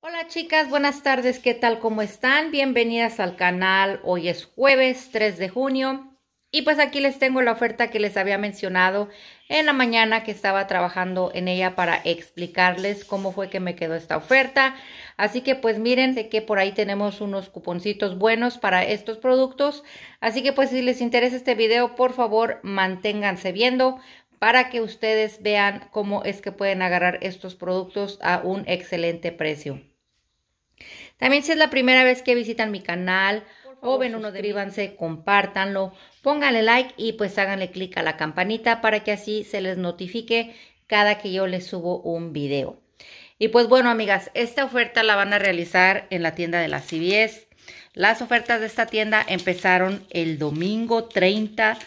Hola chicas, buenas tardes, ¿qué tal? ¿Cómo están? Bienvenidas al canal, hoy es jueves 3 de junio y pues aquí les tengo la oferta que les había mencionado en la mañana que estaba trabajando en ella para explicarles cómo fue que me quedó esta oferta. Así que pues miren, de que por ahí tenemos unos cuponcitos buenos para estos productos, así que pues si les interesa este video, por favor manténganse viendo para que ustedes vean cómo es que pueden agarrar estos productos a un excelente precio. También si es la primera vez que visitan mi canal o ven uno, deríbanse, compártanlo, pónganle like y pues háganle clic a la campanita para que así se les notifique cada que yo les subo un video. Y pues bueno, amigas, esta oferta la van a realizar en la tienda de las CBS. Las ofertas de esta tienda empezaron el domingo 30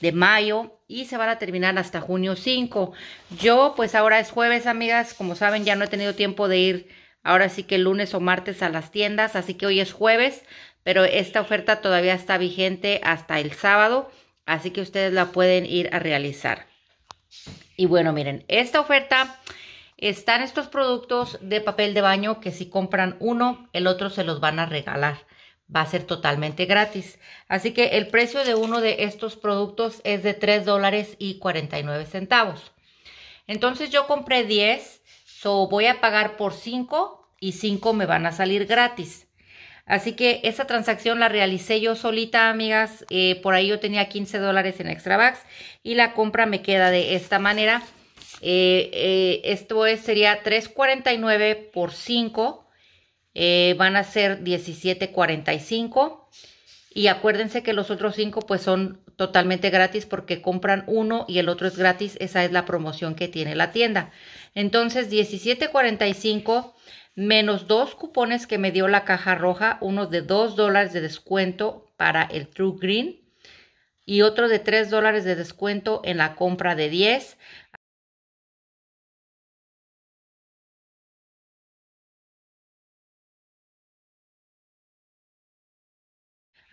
de mayo y se van a terminar hasta junio 5. Yo pues ahora es jueves, amigas, como saben ya no he tenido tiempo de ir ahora sí que lunes o martes a las tiendas, así que hoy es jueves, pero esta oferta todavía está vigente hasta el sábado, así que ustedes la pueden ir a realizar. Y bueno, miren, esta oferta están estos productos de papel de baño que si compran uno, el otro se los van a regalar va a ser totalmente gratis. Así que el precio de uno de estos productos es de $3.49. dólares y 49 centavos. Entonces yo compré 10, so voy a pagar por 5 y 5 me van a salir gratis. Así que esa transacción la realicé yo solita, amigas. Eh, por ahí yo tenía 15 dólares en Bags. y la compra me queda de esta manera. Eh, eh, esto es, sería 3.49 por 5 eh, van a ser 17.45 y acuérdense que los otros cinco pues son totalmente gratis porque compran uno y el otro es gratis, esa es la promoción que tiene la tienda. Entonces 17.45 menos dos cupones que me dio la caja roja, uno de 2 dólares de descuento para el True Green y otro de 3 dólares de descuento en la compra de 10,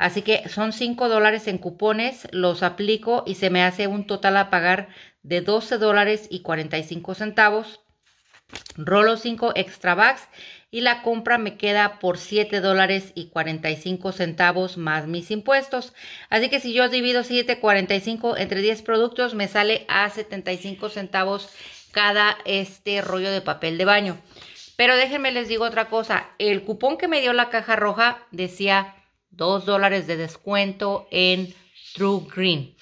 Así que son 5 dólares en cupones, los aplico y se me hace un total a pagar de 12 dólares y 45 centavos. Rolo 5 extra bags y la compra me queda por 7 dólares y 45 centavos más mis impuestos. Así que si yo divido 7.45 entre 10 productos me sale a 75 centavos cada este rollo de papel de baño. Pero déjenme les digo otra cosa, el cupón que me dio la caja roja decía 2 dólares de descuento en True Green.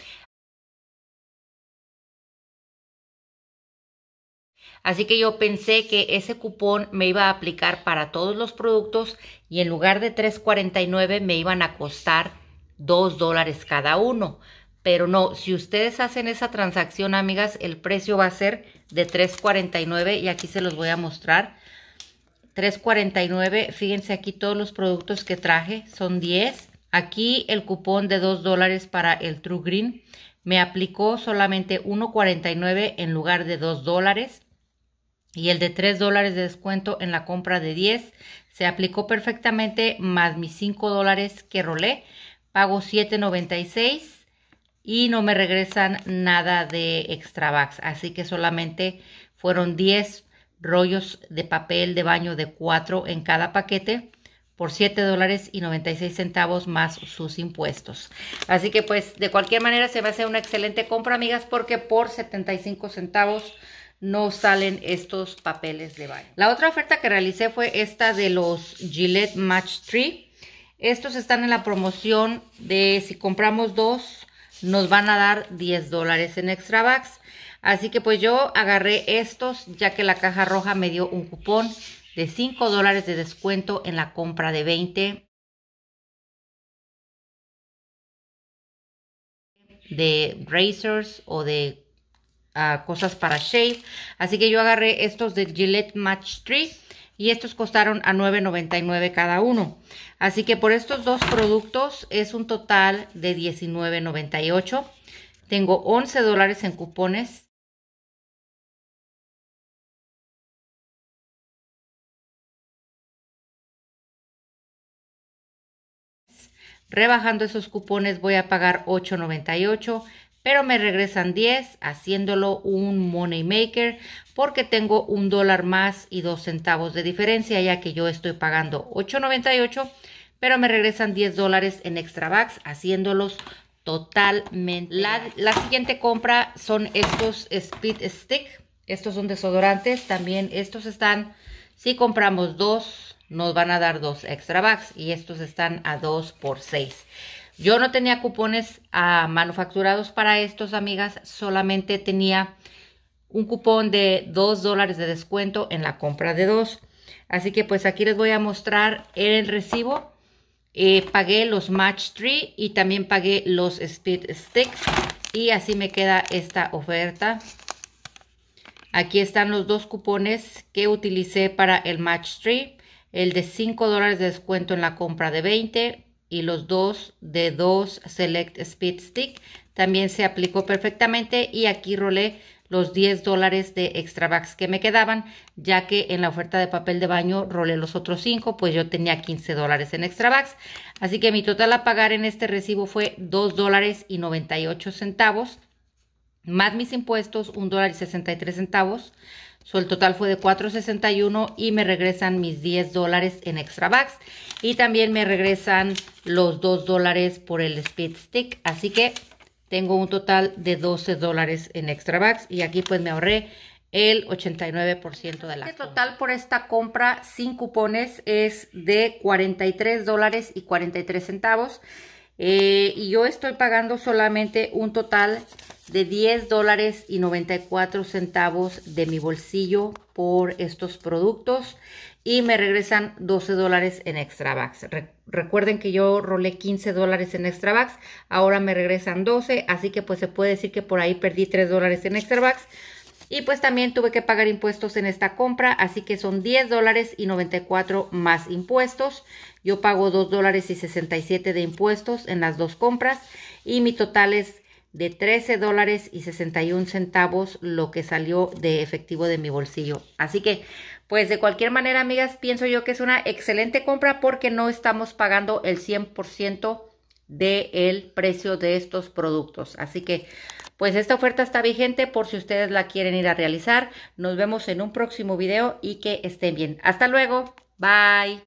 Así que yo pensé que ese cupón me iba a aplicar para todos los productos y en lugar de 3.49 me iban a costar 2 dólares cada uno. Pero no, si ustedes hacen esa transacción, amigas, el precio va a ser de 3.49 y aquí se los voy a mostrar 3.49. Fíjense aquí todos los productos que traje. Son 10. Aquí el cupón de 2 dólares para el True Green. Me aplicó solamente 1.49 en lugar de 2 dólares. Y el de 3 dólares de descuento en la compra de 10 se aplicó perfectamente más mis 5 dólares que rolé. Pago 7.96 y no me regresan nada de extra bucks. Así que solamente fueron 10 rollos de papel de baño de 4 en cada paquete por 7 dólares y 96 centavos más sus impuestos. Así que pues de cualquier manera se va a hacer una excelente compra, amigas, porque por 75 centavos no salen estos papeles de baño. La otra oferta que realicé fue esta de los Gillette Match 3. Estos están en la promoción de si compramos dos, nos van a dar 10 dólares en extra bags. Así que pues yo agarré estos ya que la caja roja me dio un cupón de 5 dólares de descuento en la compra de 20 de razors o de ah, cosas para shave. Así que yo agarré estos de Gillette Match 3 y estos costaron a $9.99 cada uno. Así que por estos dos productos es un total de $19.98. Tengo $11 en cupones Rebajando esos cupones voy a pagar $8.98, pero me regresan 10 haciéndolo un money maker porque tengo un dólar más y dos centavos de diferencia ya que yo estoy pagando 8.98 pero me regresan 10 dólares en extra Bags haciéndolos totalmente. La, siguiente compra son estos Speed stick. Estos son desodorantes. También estos están, si compramos dos, nos van a dar dos extra bags y estos están a 2 por 6. Yo no tenía cupones ah, manufacturados para estos, amigas, solamente tenía un cupón de 2 dólares de descuento en la compra de dos. Así que pues aquí les voy a mostrar el recibo. Eh, pagué los Match Tree y también pagué los Speed Sticks. Y así me queda esta oferta. Aquí están los dos cupones que utilicé para el Match Tree el de 5 dólares de descuento en la compra de 20 y los dos de 2 Select Speed Stick también se aplicó perfectamente y aquí rolé los 10 dólares de extra Bags que me quedaban, ya que en la oferta de papel de baño rolé los otros 5, pues yo tenía 15 dólares en extra Bags. Así que mi total a pagar en este recibo fue 2 dólares y 98 centavos, más mis impuestos, 1 dólar y 63 centavos, el total fue de $4.61 y me regresan mis 10 dólares en extra bags. Y también me regresan los 2 dólares por el speed stick. Así que tengo un total de 12 dólares en extra bags. Y aquí pues me ahorré el 89% de la El este total por esta compra sin cupones es de 43 dólares y 43 centavos. Eh, y yo estoy pagando solamente un total de 10 dólares y 94 centavos de mi bolsillo por estos productos y me regresan 12 dólares en extra bucks. recuerden que yo rolé 15 dólares en extra bucks, ahora me regresan 12, así que pues se puede decir que por ahí perdí 3 dólares en extra bucks. Y pues también tuve que pagar impuestos en esta compra, así que son 10 dólares y 94 más impuestos. Yo pago 2 dólares y 67 de impuestos en las dos compras y mi total es de 13 dólares y 61 centavos lo que salió de efectivo de mi bolsillo. Así que, pues de cualquier manera, amigas, pienso yo que es una excelente compra porque no estamos pagando el 100% del de precio de estos productos. Así que, pues esta oferta está vigente por si ustedes la quieren ir a realizar. Nos vemos en un próximo video y que estén bien. Hasta luego. Bye.